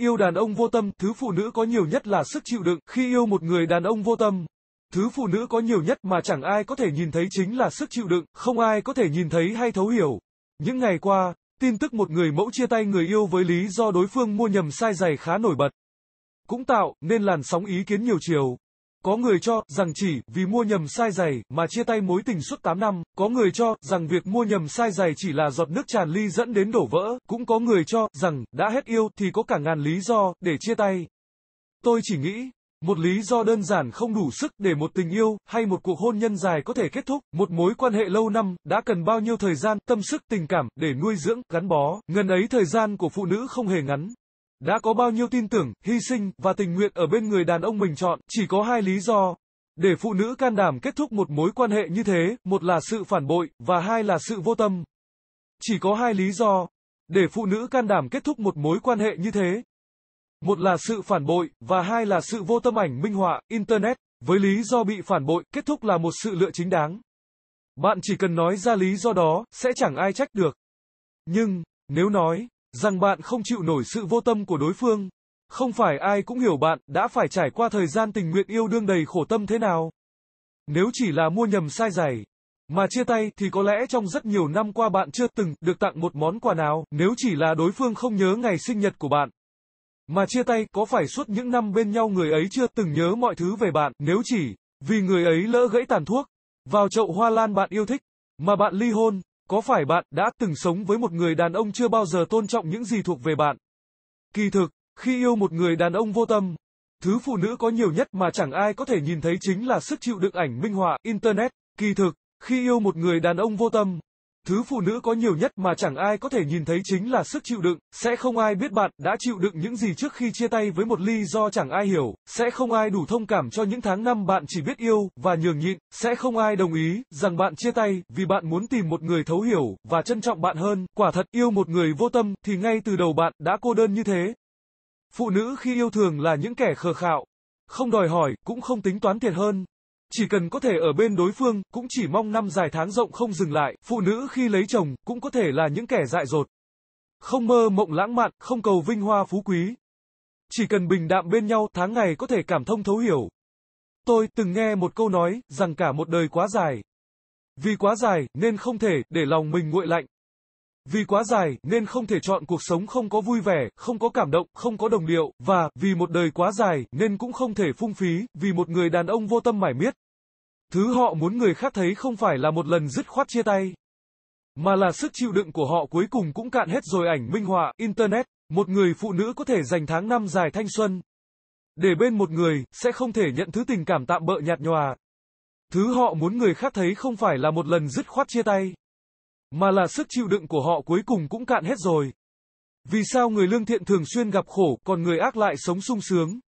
Yêu đàn ông vô tâm, thứ phụ nữ có nhiều nhất là sức chịu đựng, khi yêu một người đàn ông vô tâm. Thứ phụ nữ có nhiều nhất mà chẳng ai có thể nhìn thấy chính là sức chịu đựng, không ai có thể nhìn thấy hay thấu hiểu. Những ngày qua, tin tức một người mẫu chia tay người yêu với lý do đối phương mua nhầm sai giày khá nổi bật. Cũng tạo nên làn sóng ý kiến nhiều chiều. Có người cho rằng chỉ vì mua nhầm sai giày mà chia tay mối tình suốt 8 năm, có người cho rằng việc mua nhầm sai giày chỉ là giọt nước tràn ly dẫn đến đổ vỡ, cũng có người cho rằng đã hết yêu thì có cả ngàn lý do để chia tay. Tôi chỉ nghĩ, một lý do đơn giản không đủ sức để một tình yêu hay một cuộc hôn nhân dài có thể kết thúc, một mối quan hệ lâu năm đã cần bao nhiêu thời gian, tâm sức, tình cảm để nuôi dưỡng, gắn bó, ngần ấy thời gian của phụ nữ không hề ngắn. Đã có bao nhiêu tin tưởng, hy sinh và tình nguyện ở bên người đàn ông mình chọn, chỉ có hai lý do. Để phụ nữ can đảm kết thúc một mối quan hệ như thế, một là sự phản bội, và hai là sự vô tâm. Chỉ có hai lý do. Để phụ nữ can đảm kết thúc một mối quan hệ như thế. Một là sự phản bội, và hai là sự vô tâm ảnh minh họa, Internet. Với lý do bị phản bội, kết thúc là một sự lựa chính đáng. Bạn chỉ cần nói ra lý do đó, sẽ chẳng ai trách được. Nhưng, nếu nói, rằng bạn không chịu nổi sự vô tâm của đối phương. Không phải ai cũng hiểu bạn đã phải trải qua thời gian tình nguyện yêu đương đầy khổ tâm thế nào. Nếu chỉ là mua nhầm sai giày, mà chia tay thì có lẽ trong rất nhiều năm qua bạn chưa từng được tặng một món quà nào, nếu chỉ là đối phương không nhớ ngày sinh nhật của bạn. Mà chia tay có phải suốt những năm bên nhau người ấy chưa từng nhớ mọi thứ về bạn, nếu chỉ vì người ấy lỡ gãy tàn thuốc, vào chậu hoa lan bạn yêu thích, mà bạn ly hôn, có phải bạn đã từng sống với một người đàn ông chưa bao giờ tôn trọng những gì thuộc về bạn? Kỳ thực, khi yêu một người đàn ông vô tâm, thứ phụ nữ có nhiều nhất mà chẳng ai có thể nhìn thấy chính là sức chịu đựng ảnh minh họa, internet. Kỳ thực, khi yêu một người đàn ông vô tâm, Thứ phụ nữ có nhiều nhất mà chẳng ai có thể nhìn thấy chính là sức chịu đựng, sẽ không ai biết bạn đã chịu đựng những gì trước khi chia tay với một ly do chẳng ai hiểu, sẽ không ai đủ thông cảm cho những tháng năm bạn chỉ biết yêu và nhường nhịn, sẽ không ai đồng ý rằng bạn chia tay vì bạn muốn tìm một người thấu hiểu và trân trọng bạn hơn. Quả thật yêu một người vô tâm thì ngay từ đầu bạn đã cô đơn như thế. Phụ nữ khi yêu thường là những kẻ khờ khạo, không đòi hỏi, cũng không tính toán thiệt hơn, chỉ cần có thể ở bên đối phương, cũng chỉ mong năm dài tháng rộng không dừng lại, phụ nữ khi lấy chồng, cũng có thể là những kẻ dại dột. Không mơ mộng lãng mạn, không cầu vinh hoa phú quý. Chỉ cần bình đạm bên nhau, tháng ngày có thể cảm thông thấu hiểu. Tôi từng nghe một câu nói, rằng cả một đời quá dài. Vì quá dài, nên không thể, để lòng mình nguội lạnh. Vì quá dài nên không thể chọn cuộc sống không có vui vẻ, không có cảm động, không có đồng điệu, và vì một đời quá dài nên cũng không thể phung phí, vì một người đàn ông vô tâm mải miết. Thứ họ muốn người khác thấy không phải là một lần dứt khoát chia tay, mà là sức chịu đựng của họ cuối cùng cũng cạn hết rồi ảnh minh họa, internet, một người phụ nữ có thể dành tháng năm dài thanh xuân. Để bên một người, sẽ không thể nhận thứ tình cảm tạm bợ nhạt nhòa. Thứ họ muốn người khác thấy không phải là một lần dứt khoát chia tay mà là sức chịu đựng của họ cuối cùng cũng cạn hết rồi. Vì sao người lương thiện thường xuyên gặp khổ, còn người ác lại sống sung sướng?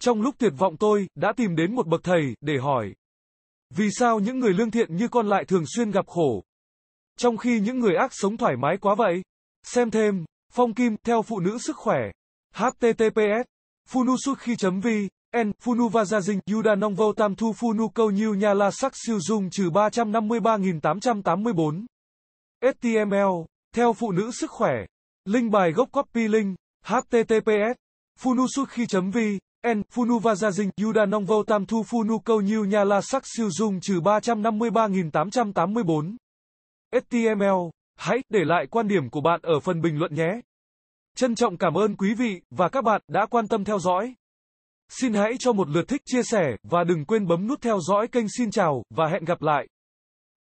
Trong lúc tuyệt vọng tôi, đã tìm đến một bậc thầy, để hỏi. Vì sao những người lương thiện như con lại thường xuyên gặp khổ? Trong khi những người ác sống thoải mái quá vậy? Xem thêm, Phong Kim, theo phụ nữ sức khỏe. HTTPS, funusukhi vi n, funuvazazing, yudanongvo tam thu funu câu nhiêu nhà la sắc siêu dung trừ 353.884. HTML, theo phụ nữ sức khỏe, link bài gốc copy link, https, funusuki.vi, n, funuvazazing, yudanongvo tam thu funuko nhu nhà la sắc siêu dung trừ 353884. HTML, hãy để lại quan điểm của bạn ở phần bình luận nhé. Trân trọng cảm ơn quý vị và các bạn đã quan tâm theo dõi. Xin hãy cho một lượt thích chia sẻ và đừng quên bấm nút theo dõi kênh xin chào và hẹn gặp lại.